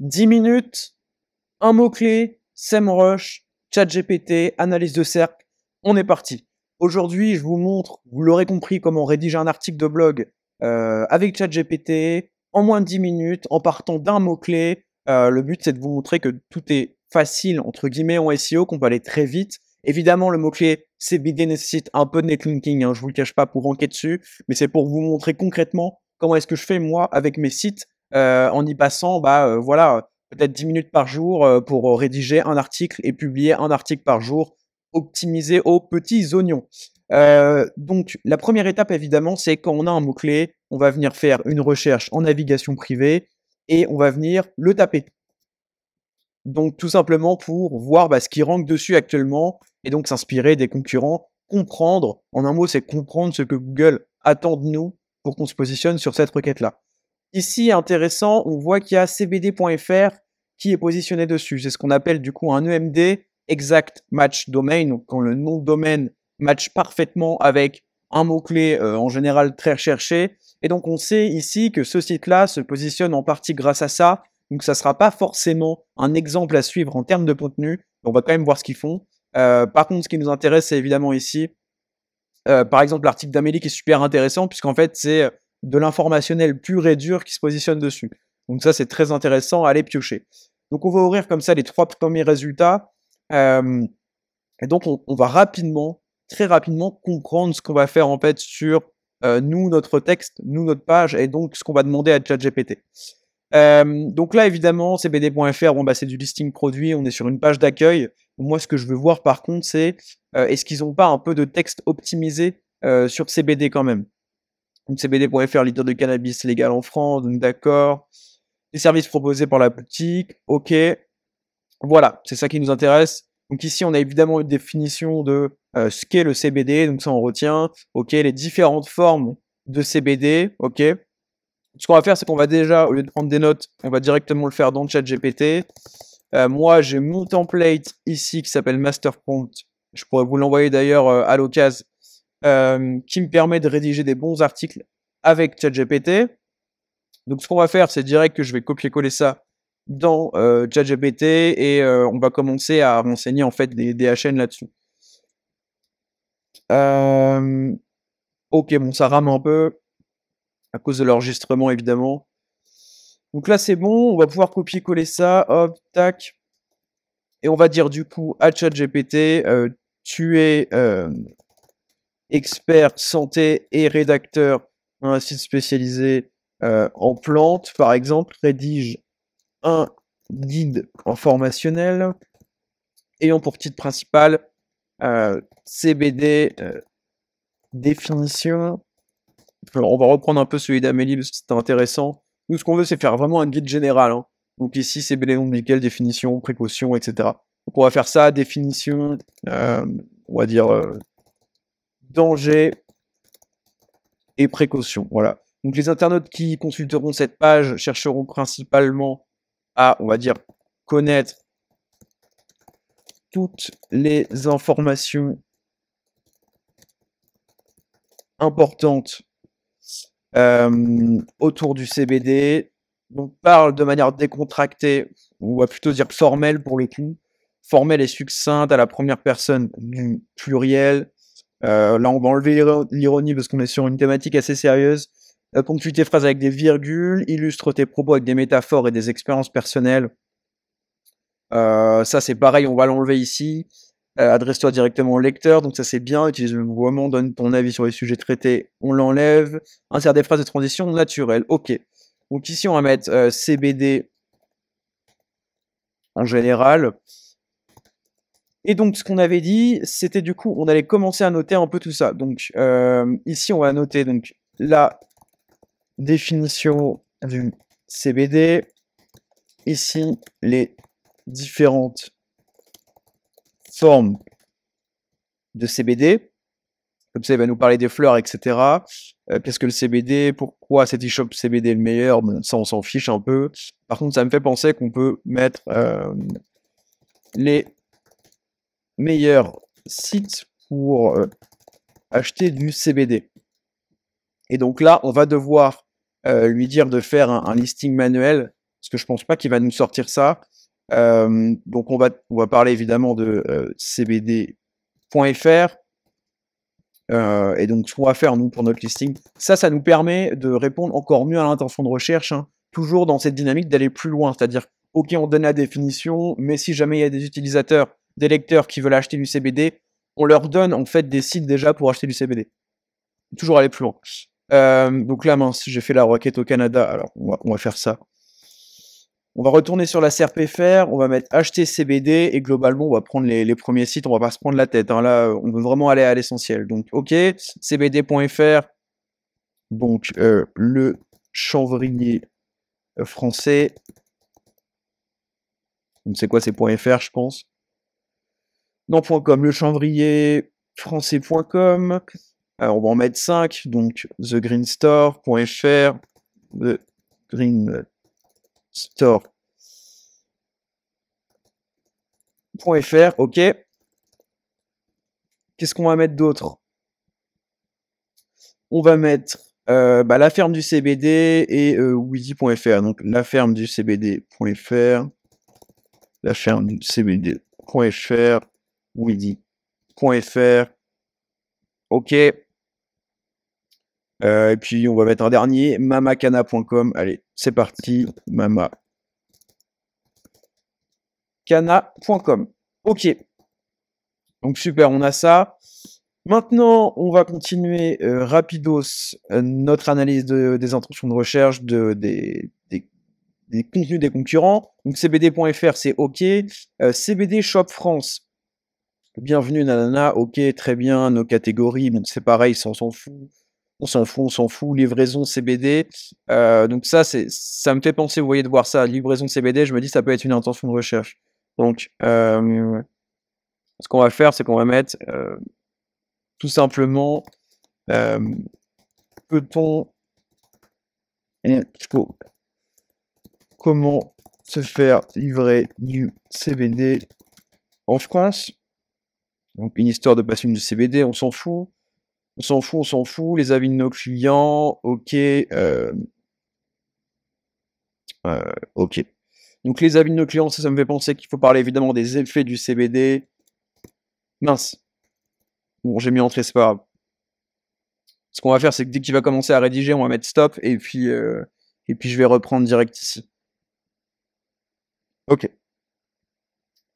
10 minutes, un mot-clé, SEMrush, ChatGPT, analyse de cercle, on est parti. Aujourd'hui, je vous montre, vous l'aurez compris, comment rédiger un article de blog euh, avec ChatGPT en moins de 10 minutes, en partant d'un mot-clé. Euh, le but, c'est de vous montrer que tout est facile, entre guillemets, en SEO, qu'on peut aller très vite. Évidemment, le mot-clé CBD nécessite un peu de netlinking, je hein, je vous le cache pas pour enquêter dessus, mais c'est pour vous montrer concrètement comment est-ce que je fais moi avec mes sites euh, en y passant, bah euh, voilà, peut-être 10 minutes par jour euh, pour rédiger un article et publier un article par jour, optimisé aux petits oignons. donc, la première étape, évidemment, c'est quand on a un mot-clé, on va venir faire une recherche en navigation privée et on va venir le taper. Donc, tout simplement pour voir bah, ce qui rank dessus actuellement et donc s'inspirer des concurrents, comprendre, en un mot, c'est comprendre ce que Google attend de nous pour qu'on se positionne sur cette requête-là. Ici, intéressant, on voit qu'il y a cbd.fr qui est positionné dessus. C'est ce qu'on appelle du coup un EMD exact match domain, donc quand le nom de domaine match parfaitement avec un mot-clé euh, en général très recherché. Et donc on sait ici que ce site-là se positionne en partie grâce à ça. Donc ça ne sera pas forcément un exemple à suivre en termes de contenu. On va quand même voir ce qu'ils font. Euh, par contre, ce qui nous intéresse, c'est évidemment ici, euh, par exemple, l'article d'Amélie qui est super intéressant, puisqu'en fait, c'est de l'informationnel pur et dur qui se positionne dessus. Donc ça, c'est très intéressant à aller piocher. Donc on va ouvrir comme ça les trois premiers résultats. Euh, et donc on, va rapidement, très rapidement comprendre ce qu'on va faire en fait sur euh, nous, notre texte, nous, notre page, et donc ce qu'on va demander à ChatGPT. Euh, donc là, évidemment, cbd.fr, bon, bah, c'est du listing produit, on est sur une page d'accueil. Moi, ce que je veux voir par contre, c'est est-ce qu'ils n'ont pas un peu de texte optimisé sur CBD quand même donc cbd.fr, leader de cannabis légal en France, donc d'accord. Les services proposés par la boutique, ok. Voilà, c'est ça qui nous intéresse. Donc ici, on a évidemment une définition de euh, ce qu'est le CBD, donc ça on retient, ok, les différentes formes de CBD, ok. Ce qu'on va faire, c'est qu'on va déjà, au lieu de prendre des notes, on va directement le faire dans le chat GPT. Euh, moi, j'ai mon template ici qui s'appelle master Prompt. Je pourrais vous l'envoyer d'ailleurs euh, à l'occasion euh, qui me permet de rédiger des bons articles avec ChatGPT. Donc ce qu'on va faire, c'est direct que je vais copier-coller ça dans euh, ChatGPT et euh, on va commencer à renseigner en fait des HN là-dessus. ok, bon, ça rame un peu à cause de l'enregistrement évidemment. Donc là, c'est bon, on va pouvoir copier-coller ça, hop, tac. Et on va dire du coup à ChatGPT, tu es expert santé et rédacteur à un site spécialisé euh, en plantes, par exemple, rédige un guide informationnel ayant pour titre principal euh, CBD euh, définition. on va reprendre un peu celui d'Amélie c'est intéressant. Nous, ce qu'on veut, c'est faire vraiment un guide général. Hein. Donc ici, CBD nickel définition, précaution, etc. Donc on va faire ça, définition, on va dire danger et précaution. Voilà. Donc les internautes qui consulteront cette page chercheront principalement à, on va dire, connaître toutes les informations importantes euh, autour du CBD. Donc parle de manière décontractée, ou on va plutôt dire formelle pour le coup, formelle et succincte à la première personne du pluriel, euh, là, on va enlever l'ironie parce qu'on est sur une thématique assez sérieuse. Euh, ponctue tes phrases avec des virgules, illustre tes propos avec des métaphores et des expériences personnelles. Euh, ça, c'est pareil, on va l'enlever ici. Adresse-toi directement au lecteur, donc ça c'est bien. Utilise le mouvement, donne ton avis sur les sujets traités, on l'enlève. Insère des phrases de transition naturelles, ok. Donc ici, on va mettre CBD en général. Et donc, ce qu'on avait dit, c'était du coup, on allait commencer à noter un peu tout ça. Donc, euh, ici, on va noter donc la définition du CBD. Ici, les différentes formes de CBD. Comme ça, il va nous parler des fleurs, etc. Euh, qu'est-ce que le CBD Pourquoi cet e-shop CBD est le meilleur Ça, on s'en fiche un peu. Par contre, ça me fait penser qu'on peut mettre euh, les meilleur site pour euh, acheter du CBD. Et donc là, on va devoir euh, lui dire de faire un, listing manuel, parce que je pense pas qu'il va nous sortir ça. Euh, donc on va, on va parler évidemment de cbd.fr. et donc ce qu'on va faire nous pour notre listing, ça, ça nous permet de répondre encore mieux à l'intention de recherche, hein. toujours dans cette dynamique d'aller plus loin, c'est-à-dire ok on donne la définition, mais si jamais il y a des utilisateurs des lecteurs qui veulent acheter du CBD, on leur donne en fait des sites déjà pour acheter du CBD. Toujours aller plus loin. Euh, donc là, mince, j'ai fait la requête au Canada. Alors, on va, faire ça. On va retourner sur la CRPFR, on va mettre acheter CBD et globalement, on va prendre les, premiers sites, on va pas se prendre la tête. Hein. Là, on veut vraiment aller à l'essentiel. Donc, ok, cbd.fr, donc euh, le chanvrier français. Donc c'est quoi, c'est .fr, je pense. Non.com, Le Chanvrier, Français.com. Alors, on va en mettre 5. Donc, TheGreenStore.fr, The Green ok. Qu'est-ce qu'on va mettre d'autre On va mettre euh, bah, la ferme du CBD et euh, Donc la ferme du CBD.fr, la ferme du CBD.fr, où il dit .fr. Ok. Euh, et puis on va mettre un dernier, mamacana.com. Allez, c'est parti, mamacana.com. Ok. Donc super, on a ça. Maintenant, on va continuer euh, rapidos euh, notre analyse des intentions de recherche des, contenus des concurrents. Donc cbd.fr, c'est OK. CBD Shop France, Bienvenue, nanana, ok, très bien, nos catégories, c'est pareil, on s'en fout. On s'en fout, on s'en fout, livraison CBD. Euh, donc ça, ça me fait penser, vous voyez, de voir ça, livraison CBD, je me dis, ça peut être une intention de recherche. Donc, euh, ce qu'on va faire, c'est qu'on va mettre euh, tout simplement, peut-on, comment se faire livrer du CBD en France une histoire de passion de CBD, on s'en fout. On s'en fout, on s'en fout. Les avis de nos clients, ok. Euh, euh, ok. Donc les avis de nos clients, ça, ça me fait penser qu'il faut parler évidemment des effets du CBD. Mince. Bon, j'ai mis entrée, c'est pas Ce qu'on va faire, c'est que dès qu'il va commencer à rédiger, on va mettre stop et puis, euh, et puis je vais reprendre direct ici. Ok.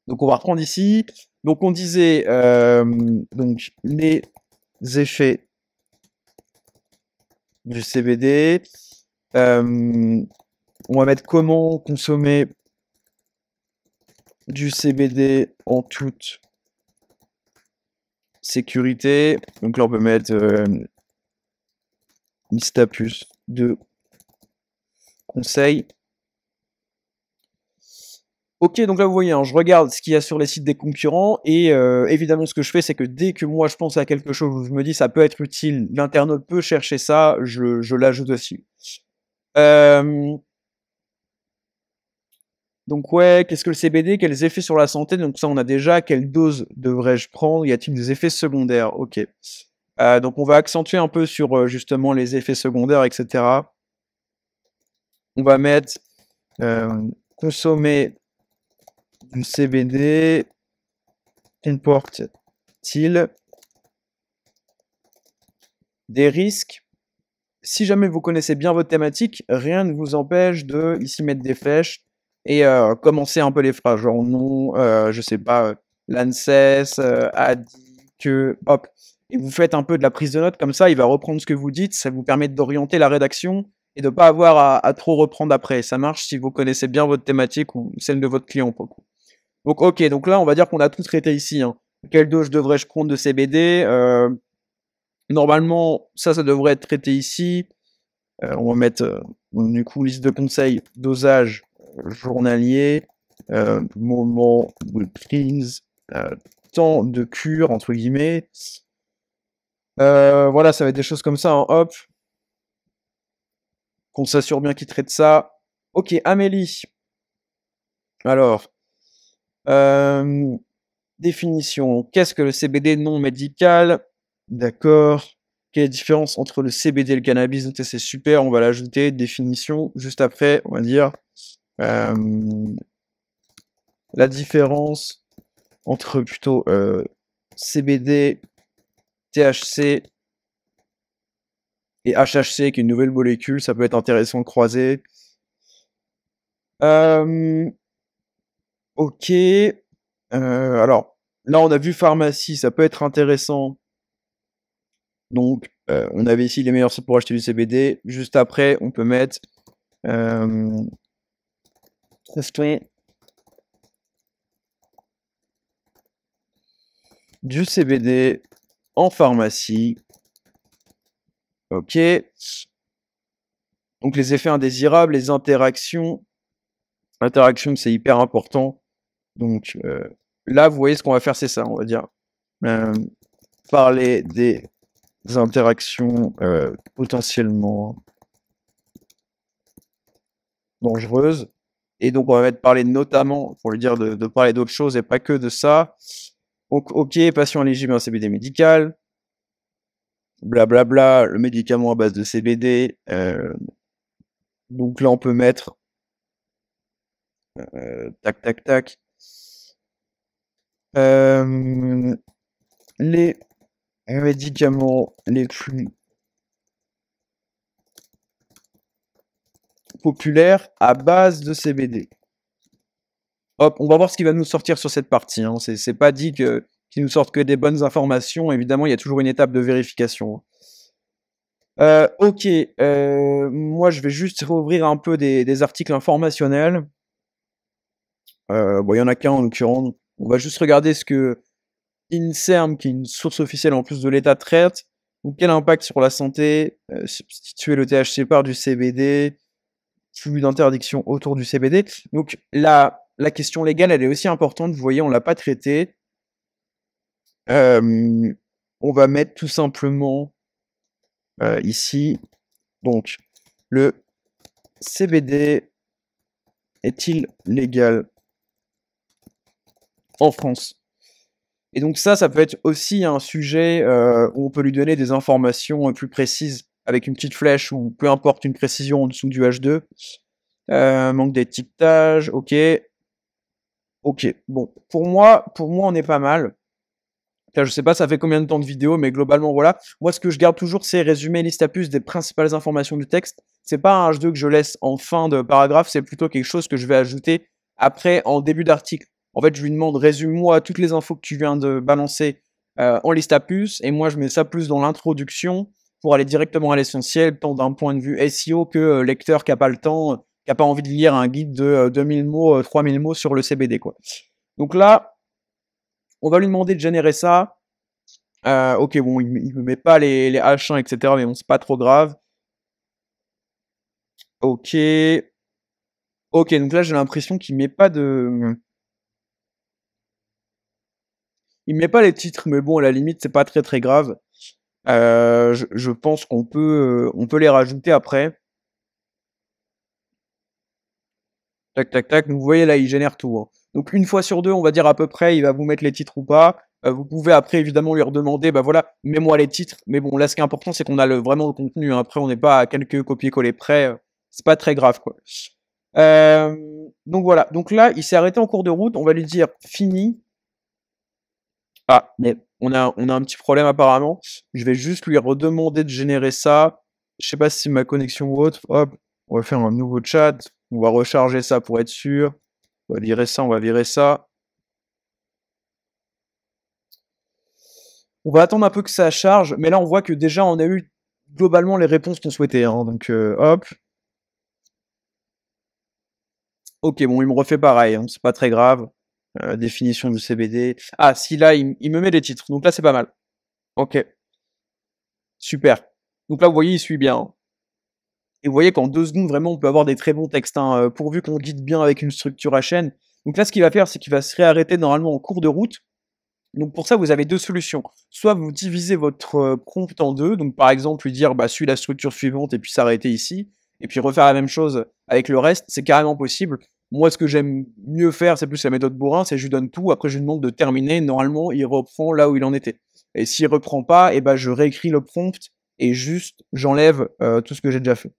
Donc on va reprendre ici. Donc on disait euh, donc les effets du CBD. Euh, on va mettre comment consommer du CBD en toute sécurité. Donc là on peut mettre euh, une de conseil. Ok, donc là vous voyez, hein, je regarde ce qu'il y a sur les sites des concurrents et euh, évidemment ce que je fais, c'est que dès que moi je pense à quelque chose, je me dis ça peut être utile, l'internaute peut chercher ça, je, je l'ajoute aussi. Euh, donc ouais, qu'est-ce que le CBD Quels effets sur la santé Donc ça on a déjà, quelle dose devrais-je prendre Y a-t-il des effets secondaires Ok. Euh, donc on va accentuer un peu sur justement les effets secondaires, etc. On va mettre consommer cbd une porte il des risques Si jamais vous connaissez bien votre thématique, rien ne vous empêche de ici mettre des flèches et euh, commencer un peu les phrases, genre non, je euh, je sais pas, l'ANSES euh, a dit que, hop, et vous faites un peu de la prise de notes comme ça, il va reprendre ce que vous dites, ça vous permet d'orienter la rédaction et de ne pas avoir à, à, trop reprendre après. Ça marche si vous connaissez bien votre thématique ou celle de votre client. Pour donc ok, donc là on va dire qu'on a tout traité ici. Hein. Quelle dose devrais-je prendre de CBD euh, Normalement, ça, ça devrait être traité ici. Euh, on va mettre euh, du coup liste de conseils, dosage journalier, moment de temps de cure entre guillemets. voilà, ça va être des choses comme ça. Hein. Hop, qu'on s'assure bien qu'il traite ça. Ok, Amélie. Alors, euh, définition. Qu'est-ce que le CBD non médical D'accord. Quelle est la différence entre le CBD et le cannabis C'est super, on va l'ajouter. Définition, juste après, on va dire euh, la différence entre plutôt euh, CBD, THC et HHC, qui est une nouvelle molécule. Ça peut être intéressant de croiser. Euh, Ok. Euh, alors, là, on a vu pharmacie, ça peut être intéressant. Donc, euh, on avait ici les meilleurs sites pour acheter du CBD. Juste après, on peut mettre. Euh, du CBD en pharmacie. Ok. Donc les effets indésirables, les interactions. interactions c'est hyper important. Donc euh, là, vous voyez, ce qu'on va faire, c'est ça, on va dire. Euh, parler des interactions euh, potentiellement dangereuses. Et donc, on va mettre parler notamment, pour lui dire de, parler d'autres choses et pas que de ça. Donc, ok, patient éligible en CBD médical. Blablabla, le médicament à base de CBD. donc là, on peut mettre tac, tac, tac. Euh, les médicaments les plus populaires à base de CBD. Hop, on va voir ce qu'il va nous sortir sur cette partie. Hein. C'est pas dit que ne nous sorte que des bonnes informations. Évidemment, il y a toujours une étape de vérification. Hein. Euh, ok, euh, moi je vais juste rouvrir un peu des, articles informationnels. il y en a qu'un en l'occurrence, on va juste regarder ce que INSERM, qui est une source officielle en plus de l'État, traite. ou quel impact sur la santé euh, Substituer le THC par du CBD, flux d'interdiction autour du CBD. Donc, la, la question légale, elle est aussi importante. Vous voyez, on ne l'a pas traité. Euh, on va mettre tout simplement euh, ici, donc, le CBD est-il légal en France. Et donc ça, ça peut être aussi un sujet euh, où on peut lui donner des informations euh, plus précises avec une petite flèche ou peu importe une précision en dessous du H2. Euh, manque d'étiquetage, ok. Ok, bon, pour moi, pour moi, on est pas mal. Je je sais pas, ça fait combien de temps de vidéo, mais globalement, voilà. Moi, ce que je garde toujours, c'est résumer liste à puce des principales informations du texte. C'est pas un H2 que je laisse en fin de paragraphe, c'est plutôt quelque chose que je vais ajouter après, en début d'article. En fait, je lui demande, résume-moi toutes les infos que tu viens de balancer euh, en liste à puce, et moi, je mets ça plus dans l'introduction pour aller directement à l'essentiel, tant d'un point de vue SEO que euh, lecteur qui n'a pas le temps, qui n'a pas envie de lire un guide de 2000 euh, mots, 3000 mots sur le CBD. Quoi. Donc là, on va lui demander de générer ça. ok, bon, il ne me met pas les, les, H1, etc., mais bon, c'est pas trop grave. Ok. Ok, donc là, j'ai l'impression qu'il ne met pas de il met pas les titres, mais bon, à la limite, c'est pas très très grave. Euh, je, pense qu'on peut, euh, on peut les rajouter après. Tac, tac, tac. vous voyez là, il génère tout. Hein. Donc une fois sur deux, on va dire à peu près, il va vous mettre les titres ou pas. Euh, vous pouvez après évidemment lui redemander, bah voilà, mets-moi les titres. Mais bon, là, ce qui est important, c'est qu'on a le, vraiment le contenu. Hein. Après, on n'est pas à quelques copier-coller près. C'est pas très grave, quoi. donc voilà. Donc là, il s'est arrêté en cours de route. On va lui dire fini. Ah, mais on a, on a un petit problème apparemment. Je vais juste lui redemander de générer ça. Je sais pas si ma connexion ou autre. Hop, on va faire un nouveau chat. On va recharger ça pour être sûr. On va virer ça, on va virer ça. On va attendre un peu que ça charge, mais là on voit que déjà on a eu globalement les réponses qu'on souhaitait. Hein. donc euh, hop. Ok, bon, il me refait pareil, hein. c'est pas très grave. Euh, définition du CBD. Ah, si là, il, me met des titres. Donc là, c'est pas mal. Ok. Super. Donc là, vous voyez, il suit bien. Hein. Et vous voyez qu'en deux secondes, vraiment, on peut avoir des très bons textes, hein, euh, pourvu qu'on guide bien avec une structure à chaîne. Donc là, ce qu'il va faire, c'est qu'il va se réarrêter normalement en cours de route. Donc pour ça, vous avez deux solutions. Soit vous divisez votre euh, prompt en deux, donc par exemple lui dire bah, suis la structure suivante et puis s'arrêter ici, et puis refaire la même chose avec le reste, c'est carrément possible. Moi, ce que j'aime mieux faire, c'est plus la méthode bourrin, c'est je lui donne tout, après je lui demande de terminer. Normalement, il reprend là où il en était. Et s'il reprend pas, et eh ben, je réécris le prompt et juste j'enlève euh, tout ce que j'ai déjà fait.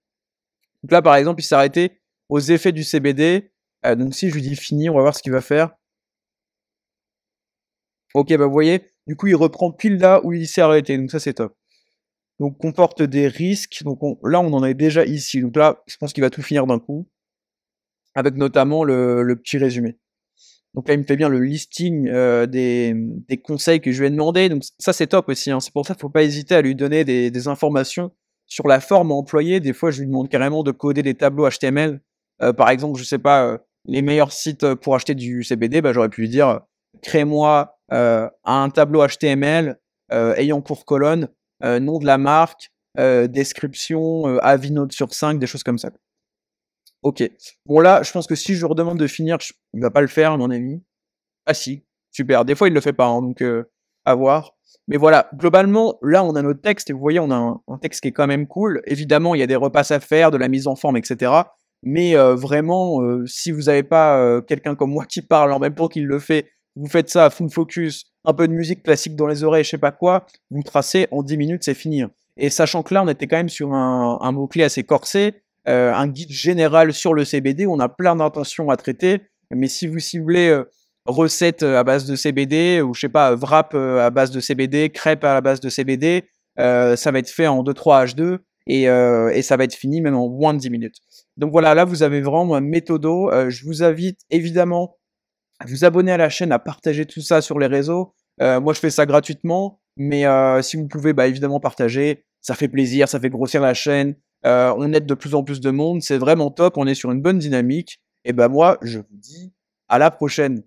Donc là, par exemple, il s'est arrêté aux effets du CBD. Euh, donc si je lui dis fini, on va voir ce qu'il va faire. Ok, bah vous voyez, du coup, il reprend pile là où il s'est arrêté. Donc ça, c'est top. Donc comporte des risques. Donc là, on en est déjà ici. Donc là, je pense qu'il va tout finir d'un coup avec notamment le, petit résumé. Donc là, il me fait bien le listing euh, des, conseils que je lui ai demandé. Donc ça, c'est top aussi. Hein. C'est pour ça qu'il ne faut pas hésiter à lui donner des, informations sur la forme employée. Des fois, je lui demande carrément de coder des tableaux HTML. Euh, par exemple, je ne sais pas, euh, les meilleurs sites pour acheter du CBD, bah, j'aurais pu lui dire, crée-moi un tableau HTML ayant pour colonne nom de la marque, description, avis note sur 5, des choses comme ça. Ok. Bon, là, je pense que si je lui redemande de finir, je... il va pas le faire, mon ami. Ah si, super. Des fois, il le fait pas, hein, donc euh, à voir. Mais voilà, globalement, là, on a notre texte, et vous voyez, on a un, texte qui est quand même cool. Évidemment, il y a des repasses à faire, de la mise en forme, etc. Mais euh, vraiment, euh, si vous n'avez pas quelqu'un comme moi qui parle en même temps qu'il le fait, vous faites ça à full focus, un peu de musique classique dans les oreilles, je sais pas quoi, vous tracez en 10 minutes, c'est fini. Hein. Et sachant que là, on était quand même sur un, un mot-clé assez corsé, euh, un guide général sur le CBD. On a plein d'intentions à traiter, mais si vous ciblez euh, recettes euh, à base de CBD ou je sais pas wrap euh, à base de CBD, crêpe à la base de CBD, ça va être fait en 2-3H2 et, ça va être fini même en moins de 10 minutes. Donc voilà, là vous avez vraiment un méthodo. je vous invite évidemment à vous abonner à la chaîne, à partager tout ça sur les réseaux. moi je fais ça gratuitement. Mais si vous pouvez, bah, évidemment, partager. Ça fait plaisir, ça fait grossir la chaîne. Euh, on aide de plus en plus de monde. C'est vraiment top. On est sur une bonne dynamique. Et ben moi, je vous dis à la prochaine.